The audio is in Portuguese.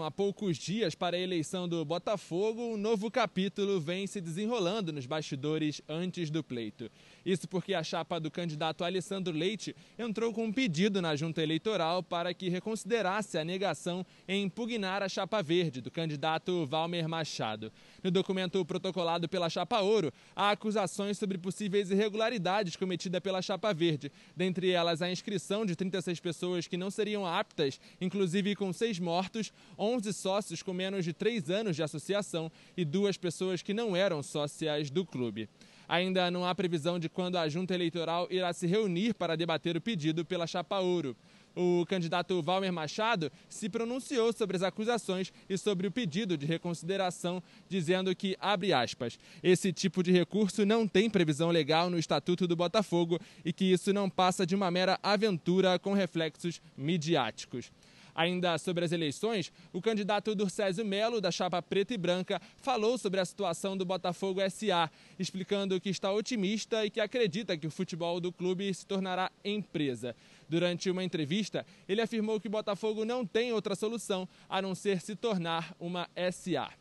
Há poucos dias para a eleição do Botafogo, um novo capítulo vem se desenrolando nos bastidores antes do pleito. Isso porque a chapa do candidato Alessandro Leite entrou com um pedido na junta eleitoral para que reconsiderasse a negação em impugnar a chapa verde do candidato Valmer Machado. No documento protocolado pela chapa ouro, há acusações sobre possíveis irregularidades cometidas pela chapa verde, dentre elas a inscrição de 36 pessoas que não seriam aptas, inclusive com seis mortos 11 sócios com menos de 3 anos de associação e duas pessoas que não eram sócias do clube. Ainda não há previsão de quando a junta eleitoral irá se reunir para debater o pedido pela Chapa Ouro. O candidato Valmer Machado se pronunciou sobre as acusações e sobre o pedido de reconsideração, dizendo que, abre aspas, esse tipo de recurso não tem previsão legal no Estatuto do Botafogo e que isso não passa de uma mera aventura com reflexos midiáticos. Ainda sobre as eleições, o candidato Durcésio Melo, da chapa preta e branca, falou sobre a situação do Botafogo SA, explicando que está otimista e que acredita que o futebol do clube se tornará empresa. Durante uma entrevista, ele afirmou que o Botafogo não tem outra solução a não ser se tornar uma SA.